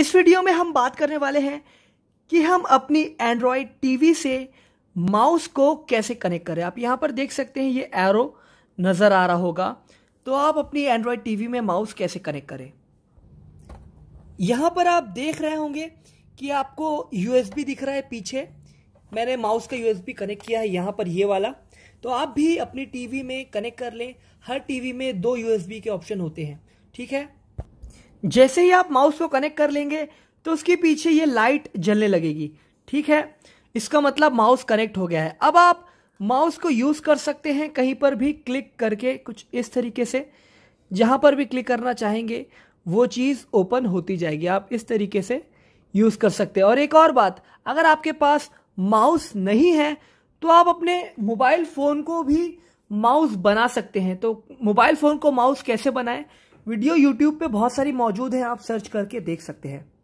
इस वीडियो में हम बात करने वाले हैं कि हम अपनी एंड्रॉयड टीवी से माउस को कैसे कनेक्ट करें आप यहां पर देख सकते हैं ये एरो नज़र आ रहा होगा तो आप अपनी एंड्रॉयड टीवी में माउस कैसे कनेक्ट करें यहां पर आप देख रहे होंगे कि आपको यूएसबी दिख रहा है पीछे मैंने माउस का यूएसबी कनेक्ट किया है यहाँ पर ये वाला तो आप भी अपनी टीवी में कनेक्ट कर लें हर टीवी में दो यूएसबी के ऑप्शन होते हैं ठीक है जैसे ही आप माउस को कनेक्ट कर लेंगे तो उसके पीछे ये लाइट जलने लगेगी ठीक है इसका मतलब माउस कनेक्ट हो गया है अब आप माउस को यूज़ कर सकते हैं कहीं पर भी क्लिक करके कुछ इस तरीके से जहां पर भी क्लिक करना चाहेंगे वो चीज़ ओपन होती जाएगी आप इस तरीके से यूज़ कर सकते हैं और एक और बात अगर आपके पास माउस नहीं है तो आप अपने मोबाइल फ़ोन को भी माउस बना सकते हैं तो मोबाइल फ़ोन को माउस कैसे बनाएं वीडियो यूट्यूब पे बहुत सारी मौजूद हैं आप सर्च करके देख सकते हैं